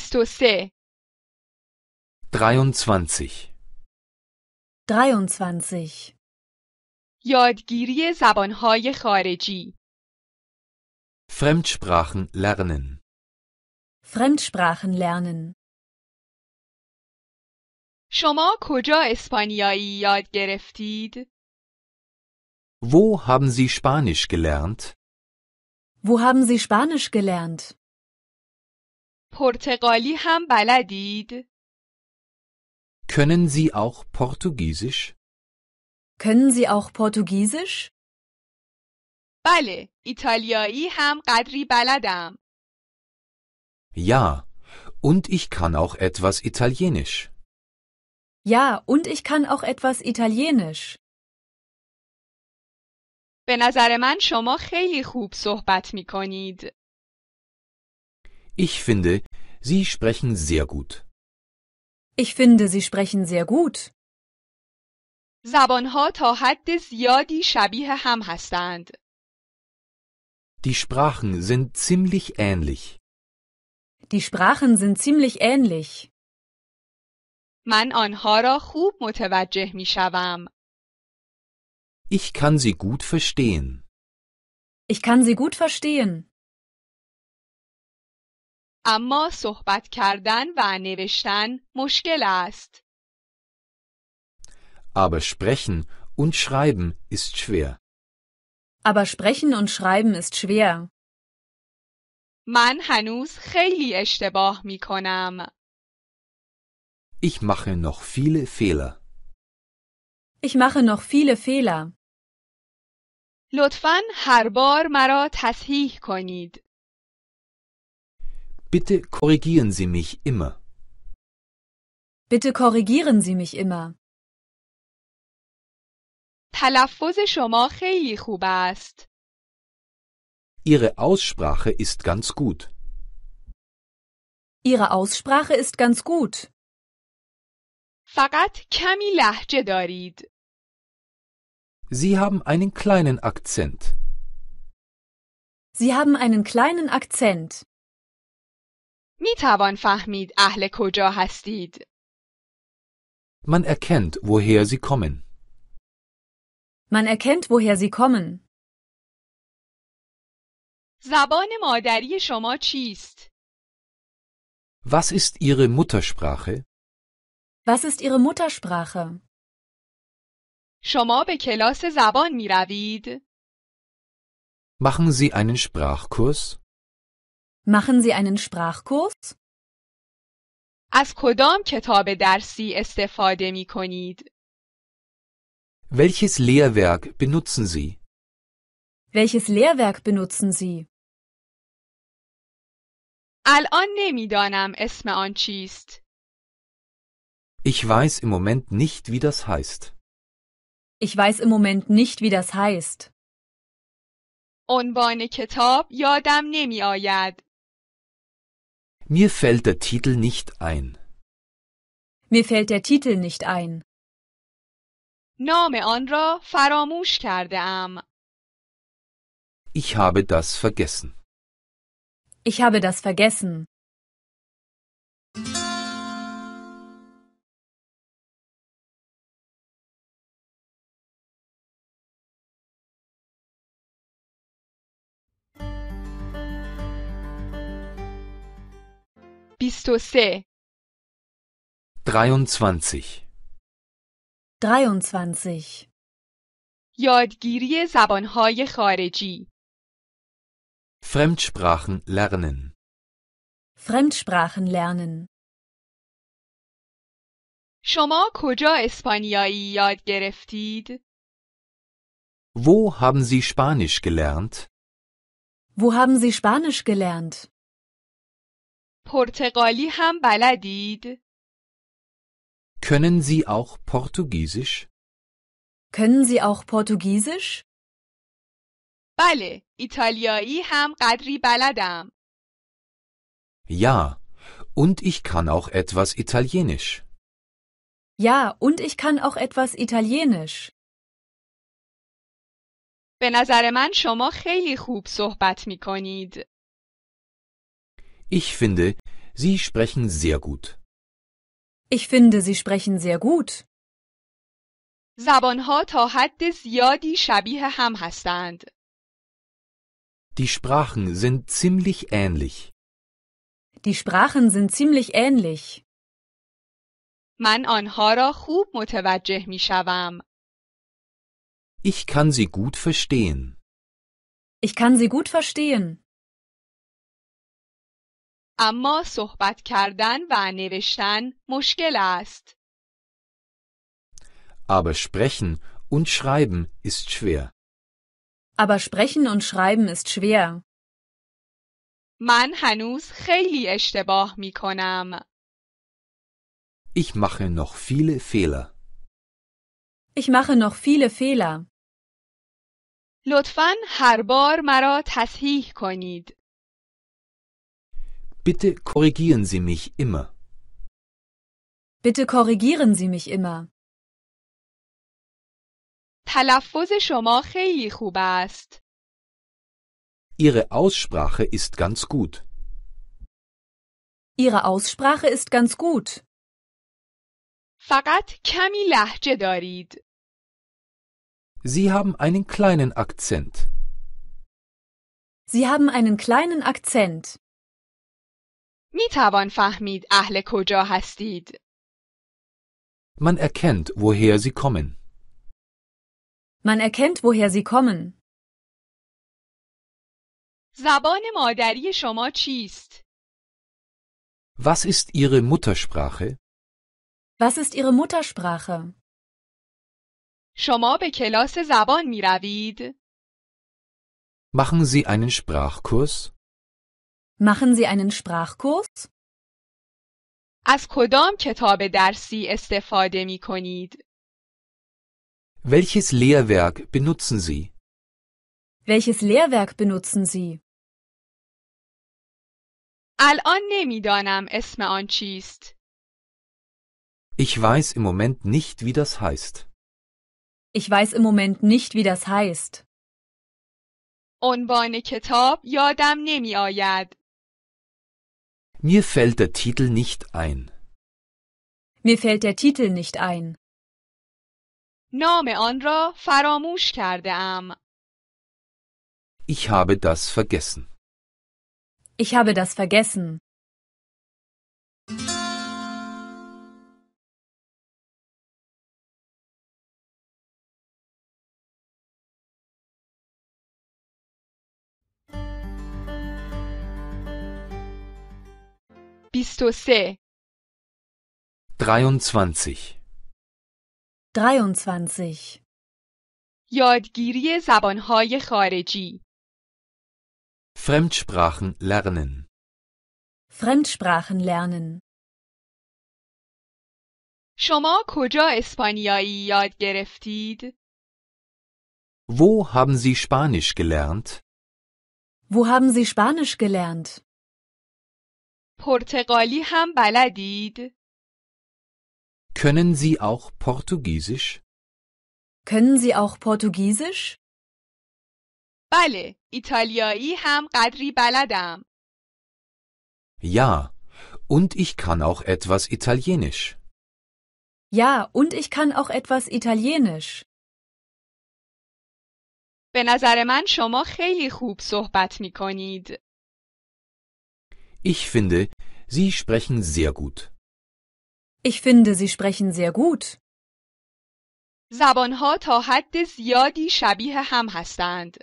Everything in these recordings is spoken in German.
Pleistocä. 23 23 یادگیری زبانهای خارجی Fremdsprachen lernen. Fremdsprachen lernen شما کجا اسپانیایی یاد گرفتید؟ Wo haben Sie Spanisch gelernt? Wo haben Sie Spanisch gelernt? پرتغالی ham baladid. Können Sie auch Portugiesisch? Können Sie auch Portugiesisch? بله، ایتالیایی ham قدری baladam. Ja, und ich kann auch etwas Italienisch. Ja, und ich kann auch etwas Italienisch. به نظر من شما خیلی خوب صحبت می کنید. Ich finde, Sie sprechen sehr gut. Ich finde, Sie sprechen sehr gut. Die Sprachen sind ziemlich ähnlich. Die Sprachen sind ziemlich ähnlich. من آنها را خوب متوجه Ich kann sie gut verstehen. Ich kann sie gut verstehen. اما صحبت کردن و نوشتن مشکل است. Aber sprechen und schreiben ist schwer. Aber sprechen und schreiben ist schwer. من هنوز خیلی اشتباه می کنم. Ich mache noch viele Fehler. Ich mache noch viele Fehler. لطفاً هر بار مرا تصحیح کنید. Bitte korrigieren Sie mich immer. Bitte korrigieren Sie mich immer. تلفظ شما خیلی خوب است. Ihre Aussprache ist ganz gut. Ihre Aussprache ist ganz gut. فقط کمی لهجه دارید. Sie haben einen kleinen Akzent. Sie haben einen kleinen Akzent. میتوان فهمید اهل کجا هستید. Man erkennt, woher sie kommen. Man erkennt, woher sie kommen. زبان مادری شما چیست؟ Was ist Ihre Muttersprache? Was ist Ihre Muttersprache? شما به کلاس زبان می روید؟ Machen Sie einen Sprachkurs? Machen Sie einen Sprachkurs? از کدام کتاب درسی استفاده می کنید؟ Welches Lehrwerk benutzen Sie? Welches Lehrwerk benutzen Sie? الان نمیدانم اسم آن چیست. Ich weiß im Moment nicht, wie das heißt. Ich weiß im Moment nicht, wie das heißt. عنوان کتاب یادم نمی آید. Mir fällt der Titel nicht ein. Mir fällt der Titel nicht ein. نام آن را فراموش Ich habe das vergessen. Ich habe das vergessen. Bistosä. See? Dreiundzwanzig. Dreiundzwanzig. یادگیری Fremdsprachen lernen Fremdsprachen lernen شما کجا اسپانیایی یاد گرفتید؟ Wo haben Sie Spanisch gelernt? Wo haben Sie Spanisch gelernt? پرتغالی هم بلدید؟ Können Sie auch Portugiesisch? Können Sie auch Portugiesisch? بله، ایتالیایی هم قدری بلدم. Ja, und ich kann auch etwas Italienisch. Ja, und ich kann auch etwas Italienisch. به نظر من شما خیلی خوب صحبت می کنید. Ich finde, Sie sprechen sehr gut. Ich finde, Sie sprechen sehr gut. Die Sprachen sind ziemlich ähnlich. Die Sprachen sind ziemlich ähnlich. من آنها را خوب متوجه می Ich kann sie gut verstehen. Ich kann sie gut verstehen. اما صحبت کردن و نوشتن مشکل است. Aber sprechen und schreiben ist schwer. Aber sprechen und schreiben ist schwer. من هنوز خیلی اشتباه می کنم. Ich mache noch viele Fehler. Ich mache noch viele Fehler. لطفاً هر بار مرا تصحیح کنید. Bitte korrigieren Sie mich immer. Bitte korrigieren Sie mich immer. تلفظ شما خیلی خوب است. Ihre Aussprache ist ganz gut. Ihre Aussprache ist ganz gut. فقط کمی لهجه دارید. Sie haben einen kleinen Akzent. Sie haben einen kleinen Akzent. میتوان fahmid ahle کجا hastid. Man erkennt, woher sie kommen. Man erkennt, woher sie kommen. زبان مادری شما چیست؟ Was ist Ihre Muttersprache? Was ist Ihre Muttersprache? شما به کلاس زبان می Machen Sie einen Sprachkurs? Machen Sie einen Sprachkurs? از کدام کتاب درسی استفاده می کنید؟ Welches Lehrwerk benutzen Sie? Welches Lehrwerk benutzen Sie? الان نمیدانم اسم آن چیست. Ich weiß im Moment nicht, wie das heißt. Ich weiß im Moment nicht, wie das heißt. عنوان کتاب یادم نمی آید. Mir fällt der Titel nicht ein. Mir fällt der Titel nicht ein. نام آن را فراموش Ich habe das vergessen. Ich habe das vergessen. Pleistozän. 23 23 یادگیری زبانهای خارجی Fremdsprachen lernen. Fremdsprachen lernen. شما کجا اسپانیایی یاد گرفتید؟ Wo haben Sie Spanisch gelernt? Wo haben Sie Spanisch gelernt? پرتغالی هم بلدید؟ Können Sie auch Portugiesisch? Können Sie auch Portugiesisch? بله، ایتالیایی هم قدری baladam. Ja, und ich kann auch etwas Italienisch. Ja, und ich kann auch etwas Italienisch. به نظر من شما خیلی خوب صحبت می ich finde, Sie sprechen sehr gut. Ich finde, Sie sprechen sehr gut. زبانها تا حد زیادی شبیه هم هستند.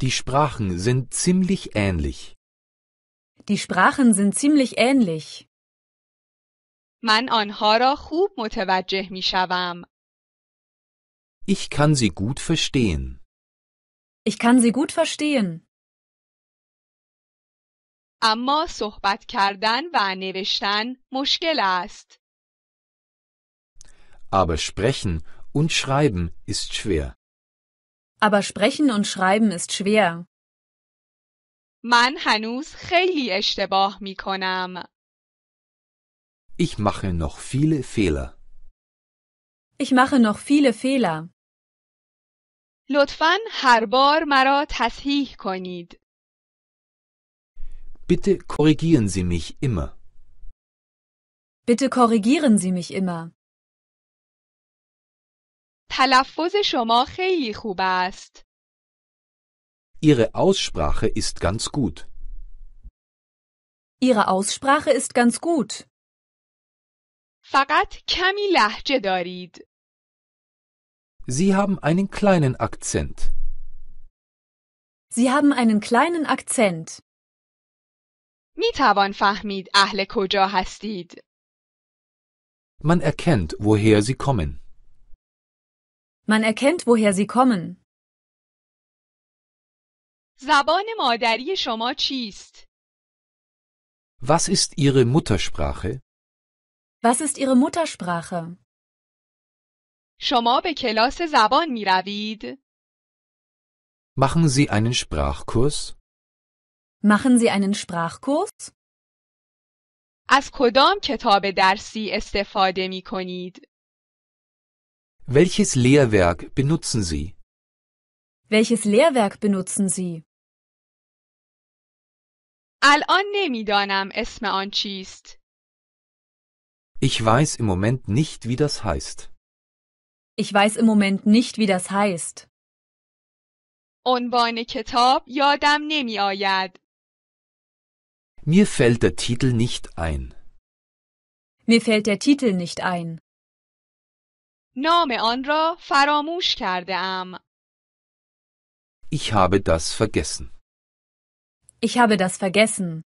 Die Sprachen sind ziemlich ähnlich. Die Sprachen sind ziemlich ähnlich. من آنها را خوب متوجه می شوم. Ich kann sie gut verstehen. Ich kann sie gut verstehen. اما صحبت کردن و نوشتن مشکل است. Aber sprechen und schreiben ist schwer. Aber sprechen und schreiben ist schwer. من هنوز خیلی اشتباه می کنم. Ich mache noch viele Fehler. Ich mache noch viele Fehler. لطفاً هر بار مرا تصحیح کنید. Bitte korrigieren Sie mich immer. Bitte korrigieren Sie mich immer. Ihre Aussprache ist ganz gut. Ihre Aussprache ist ganz gut. Sie haben einen kleinen Akzent. Sie haben einen kleinen Akzent. میتوان فهمید اهل کجا هستید. Man erkennt, woher sie kommen. Man erkennt, woher sie kommen. زبان مادری شما چیست؟ Was ist Ihre Muttersprache? Was ist Ihre Muttersprache? شما به کلاس زبان می روید؟ Machen Sie einen Sprachkurs? Machen Sie einen Sprachkurs? از کدام کتاب درسی استفاده می کنید؟ Welches Lehrwerk benutzen Sie? Welches Lehrwerk benutzen Sie? الان نمیدانم اسم آن چیست. Ich weiß im Moment nicht, wie das heißt. Ich weiß im Moment nicht, wie das heißt. عنوان کتاب یادم نمی آید. Mir fällt der Titel nicht ein. Mir fällt der Titel nicht ein. نام آن را فراموش Ich habe das vergessen. Ich habe das vergessen.